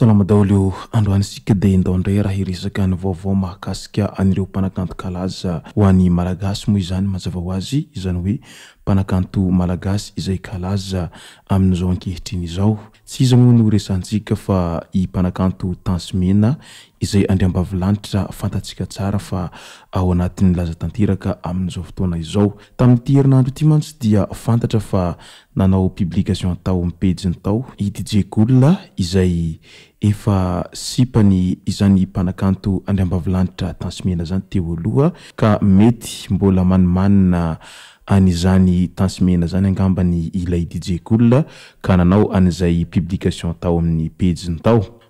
salama-daoly o androanynsika de indaondray raha iresaka ny vaovao mahakasika an'reo mpanakanto kalaza ho an'ny malagasy moa izany mazava ho azy izany hoe mpanakanto malagasy izay kalaza amin'izao ankehitrin' izao tsy iza moa no resahntsika fa i mpanakanto tansemena izay andriam-bavilanitra fantatsika tsara fa ao anatin'nylaza tanteraka amin'izao fotoana izao tamin'nyty herinandro ty mantsy dia fantatra fa nanao pblikation tao am peiny tao ijekola zayefasipany izany mpanakanto andriambavilanitra tasimena zany te oloha ka mety mbola manimanina azany tasimena zany angambany ila idijekola kananao a'zay pblikation tao ami'y peta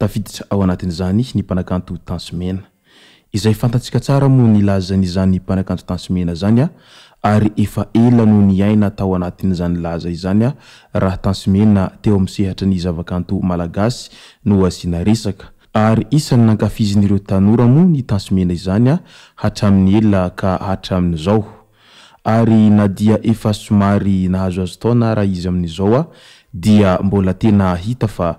tafiditra ao anatin'izany ny mpanakanto tasemena izay fantatsika tsara mo nylazazay mpanakantotasenaanyyefa ea no nainatao anatin'zalaza izanya ahtaseateoameny aaznyretnoao ny tasenaizanya haamiyea ka haramizaoy na dia efa somary nahazoazo taona rahizy amizaoa dia mbola tena hita fa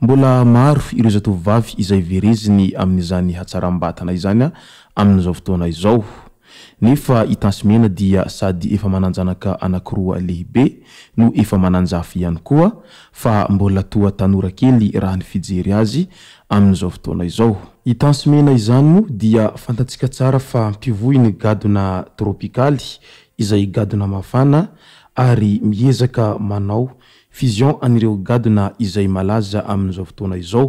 mbola maro ireo zatovivavy izay vereziny amin'izany hatsarambatana izany a amin'izao fotoana izao nefa itasemena dia sady efa mananjanaka anakiroa lehibe no efa mananjafy ihany koa fa mbola toa tanora kely raha ny fijery azy amin'zao fotoana izao itasemena izanyo dia fantatsika tsara fa mpivohi ny gadona trôpikaly izay gadona mafana ary mihezaka manao fision anireo gadona izay malaza amin'izao fotoana izao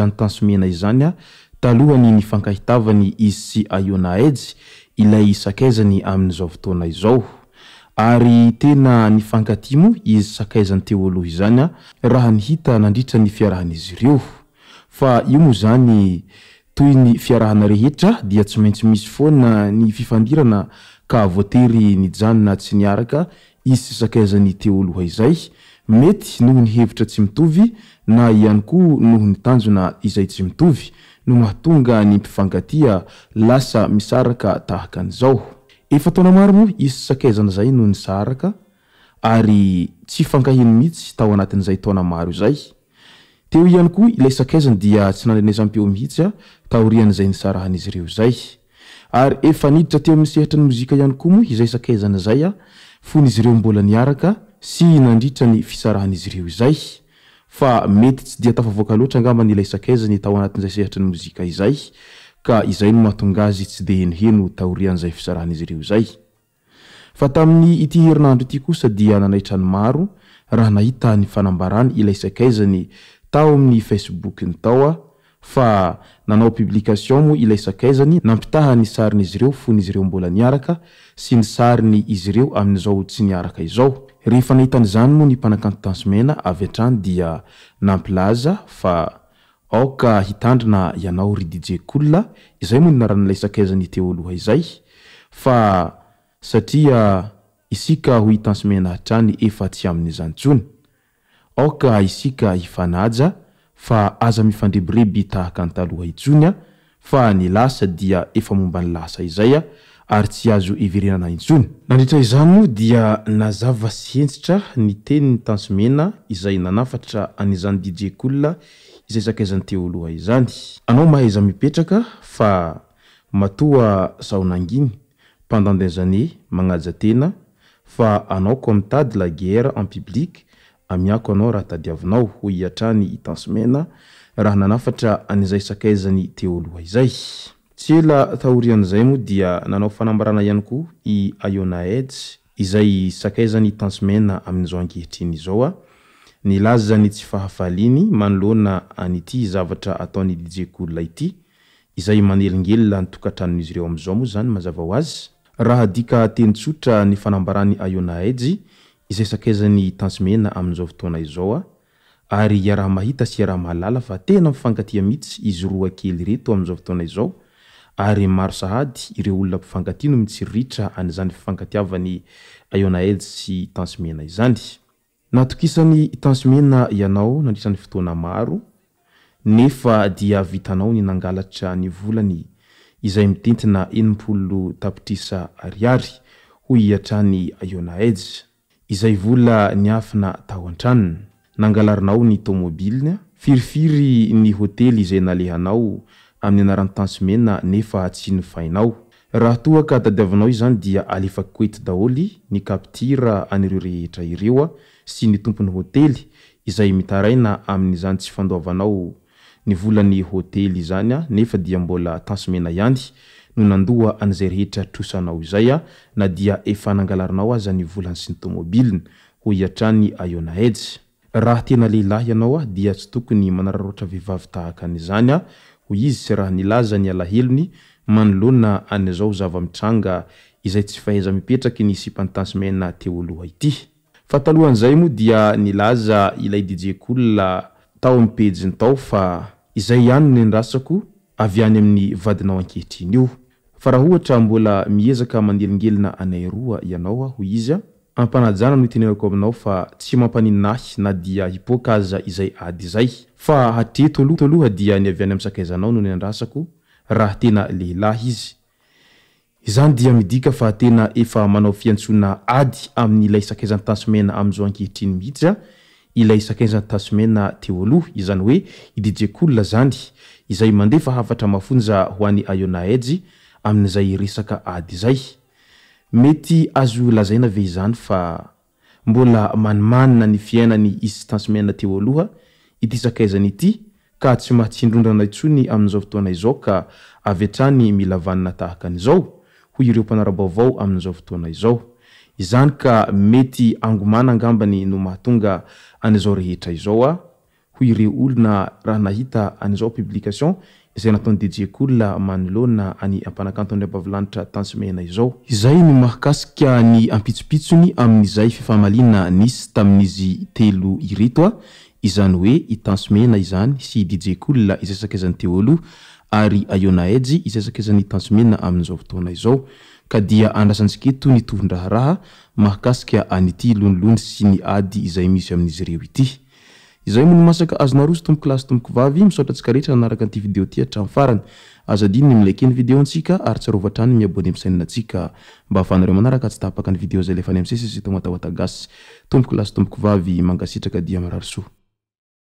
anytasmena izany a talohany ny fankahitavany izy tsy aiona iijy ilay sakaizany amin''zao fotoana izao ary tena ny fankatimo izy sakaizany teloha zanyahhit nandrita ny fiarahan'izy reo fa io moa zany toy ny fiarahana rehetra dia tsy maintsy misy foana ny fifandirana ka voatery ny janona tsy niaraka izy tsy sakaizany te oaloha izay mety noho ny hevitra tsy mitovy na iany ko nooytanonaaysyioaonga nympiangatia lasa misaraka takaaao efa taona maro moa izy tsy sakaizana zay noho ny sarakaysyankay mihisy aaaytonaaroayayanidita teo amisehitra ny mozika iany koa moa izay sakaizanazay a fony izy reo mbola ny araka sy nandritrany fisarahan'izy ireo zay fa mety tsy dia tao fa voaka loatra angambany ila isankaizany tao anatin'izay sehatry ny mozika izay ka izay no mahatongazy tsy de heniheno taorian'izay fisarahan'izy reo zay fa tamin'ny ity herinandro ity kosa dia nanaitrany maro raha nahita ny fanambarany ilay isankaizany tao amin'ny facebook ny tao a fa nanao piblikatiôn moa ila isak'aizany nampitaha ny sarinyizy reo fonyizy reombola niaraka sy ny sariny izy reo amizaotsy niarak aoaakat tasmenaatanyampaza hitandrina anaoridijekoaymoaarala sakaizanyteloa zaytasmena hatrany eatsy ai'zanyony isika ifanaja fa aza mifandrebireby tahaka nytaloha itsony a fa ny lasa dia efa momba ny lasa izay a ary tsy azo ivirenana itsony nandritra izano dia nazava sy ensitra ny teny ny tansomena izay nanafatra anizan'ny dije kolona izay sakaizany te oloha izany anao mahaiza mipetraka fa matoa sahonanginy mpandando azane manajatena fa anao komtady la gera en piblikue miako anao raha tadiavinao h iatrany tesemena raha nanafatra anzay sakaizany teoloha izayty eaoazay moa dia nanao fanambarana ihany ko i ia ieizay sakaizanytasemen am'zao agehitrinyzaotsy alaty zavatra ataonydijek ola ityzaymanelingelantokatranizy reoamzao moa zany mazava ho azy ahikatenitsotra ny fanambarany iona iijy izay sakaizany tasemena am'zao fotoana izao a ary iaramahita sy ra fa tena mpifangati mihitsy izy roakely reto amzaootoana zaoyao hady reo olona mpifangat no mitsiritra azany fifangatiavany sy tansmena zanynaoisanytaseena ianao nandrisany fotoana maro nefadiavitanao ny nangalatra ny volany izay mientina enimpolo tapitrisa ariary ho iatrany a izay vola ny afina taho antranony nangalarinao ny tômobilia firifiry ny hotely izay nalehanao amin'ny anaran'ny tansemena nefa tsy nyfainao raha tohaka tadiavanao i zany dia alefa koety daholy ny kaptira an'reo rehetra ireo a sy ny tompon'ny hotely izay mitaraina amin'izany tsy fandoavanao ny volan'ny hôtely zanya nefa dia mbola tasemena ihany no nadoa anzay rehetra trosanao izay a na dia efanangalarinao azany volany sy ny tômôbili yehilah ianaoa dia tsy tokony manararohatra vehivavy tahaka nzanya iz syhnlaza nyalaelonyagyyoaiay ieopny toa zay anny nrasako aanyami'ny vadinao ankehitriny io fa raha ohatra mbola miezaka mandelingelina anay roa ianaoa ho izya ampanajana noo tenenako aminao fa tsy mampani na dia ioayyany amisakaizanao noo ny andrasako aha tena leilaiynao fitoayla aaizanytasomana zo kihiriny hiayiznoaafona oany aona ay amin'izay resaka ady zay mety azo lazaina ve zany fa mbola manimanina ny fiainany iy stansemana te o aloha ity sakaizanyity kasy ahatsindrondrana nyzooaoynak anzao ho reompanarabaovao am'zao fotoana zao izany ka mety angomana angambany no mahatonga azao rehetra izao a ho ireo olona raha nahita anzao piblikation zay nataony dijekol manylona any ampanakantondry ambavilanitra tansemena izao izay ny mahkasika ny ampitsopitsony amin'izay fifamalina nisy tamin'izy telo ireto a izany hoe itansemena izany sy dijekola isasakaizany teolo ary aiona aijy isesakaizany tasemena amin'zao fotoana izao ka dia andrasantsiketo nytohon-draharaha mahakasika anyty lonilony sy ny ady izay misy amin'izy reo ity izay mony masaka azo narosy tomboko lasy tomboko vavy misotra antsika rehetra anaraka an'ity video ty atramn'yfarany azo diny mla keny videontsika ary tsy arovatrany miabony ami'sainina antsika mba afanareo manaraka tsy ta apaka ny video zay le fa ny am'sasysy to nmatahoatagasy tomboky lasy tomboko vavy mangasitraka di miararosoa